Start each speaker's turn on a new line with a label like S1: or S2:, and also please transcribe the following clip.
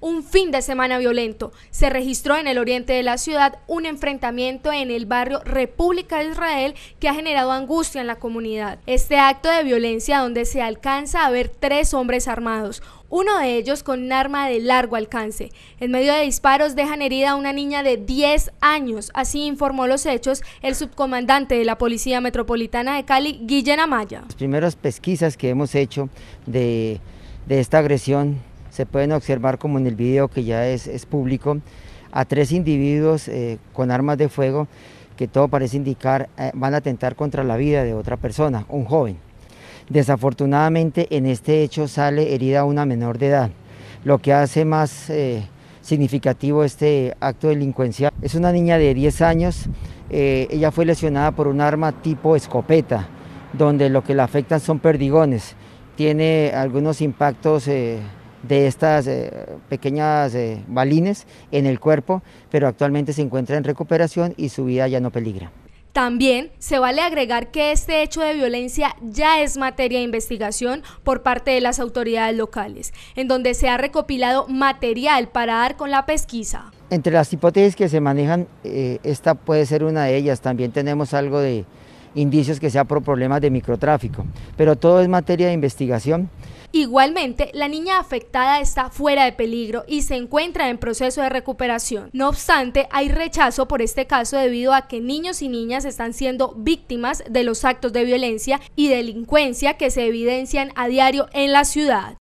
S1: un fin de semana violento. Se registró en el oriente de la ciudad un enfrentamiento en el barrio República de Israel que ha generado angustia en la comunidad. Este acto de violencia donde se alcanza a ver tres hombres armados, uno de ellos con un arma de largo alcance. En medio de disparos dejan herida a una niña de 10 años, así informó los hechos el subcomandante de la Policía Metropolitana de Cali, Guillén Amaya. Las
S2: primeras pesquisas que hemos hecho de, de esta agresión se pueden observar como en el video que ya es, es público, a tres individuos eh, con armas de fuego que todo parece indicar eh, van a atentar contra la vida de otra persona, un joven. Desafortunadamente en este hecho sale herida una menor de edad, lo que hace más eh, significativo este acto delincuencial. Es una niña de 10 años, ella fue lesionada por un arma tipo escopeta, donde lo que la afectan son perdigones, tiene algunos impactos de estas eh, pequeñas eh, balines en el cuerpo, pero actualmente se encuentra en recuperación y su vida ya no peligra.
S1: También se vale agregar que este hecho de violencia ya es materia de investigación por parte de las autoridades locales, en donde se ha recopilado material para dar con la pesquisa.
S2: Entre las hipótesis que se manejan, eh, esta puede ser una de ellas. También tenemos algo de indicios que sea por problemas de microtráfico, pero todo es materia de investigación.
S1: Igualmente, la niña afectada está fuera de peligro y se encuentra en proceso de recuperación. No obstante, hay rechazo por este caso debido a que niños y niñas están siendo víctimas de los actos de violencia y delincuencia que se evidencian a diario en la ciudad.